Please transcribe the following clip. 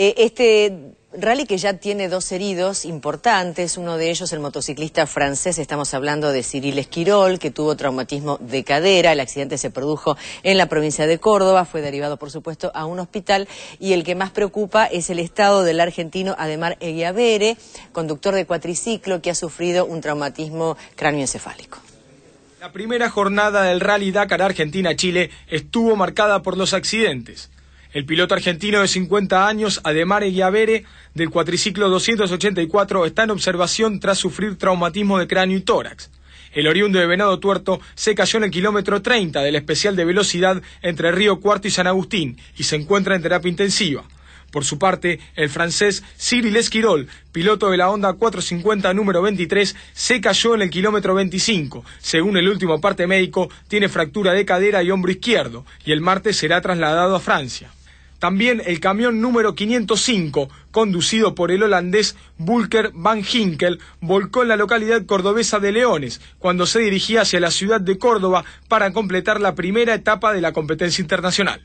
Eh, este rally que ya tiene dos heridos importantes, uno de ellos el motociclista francés, estamos hablando de Cyril Esquirol, que tuvo traumatismo de cadera, el accidente se produjo en la provincia de Córdoba, fue derivado por supuesto a un hospital y el que más preocupa es el estado del argentino Ademar Eguiavere, conductor de cuatriciclo que ha sufrido un traumatismo cráneoencefálico. La primera jornada del Rally Dakar Argentina-Chile estuvo marcada por los accidentes. El piloto argentino de 50 años, Ademare Guiavere, del cuatriciclo 284, está en observación tras sufrir traumatismo de cráneo y tórax. El oriundo de Venado Tuerto se cayó en el kilómetro 30 del especial de velocidad entre Río Cuarto y San Agustín y se encuentra en terapia intensiva. Por su parte, el francés Cyril Esquirol, piloto de la Honda 450 número 23, se cayó en el kilómetro 25. Según el último parte médico, tiene fractura de cadera y hombro izquierdo y el martes será trasladado a Francia. También el camión número 505, conducido por el holandés Bulker Van Hinkel, volcó en la localidad cordobesa de Leones, cuando se dirigía hacia la ciudad de Córdoba para completar la primera etapa de la competencia internacional.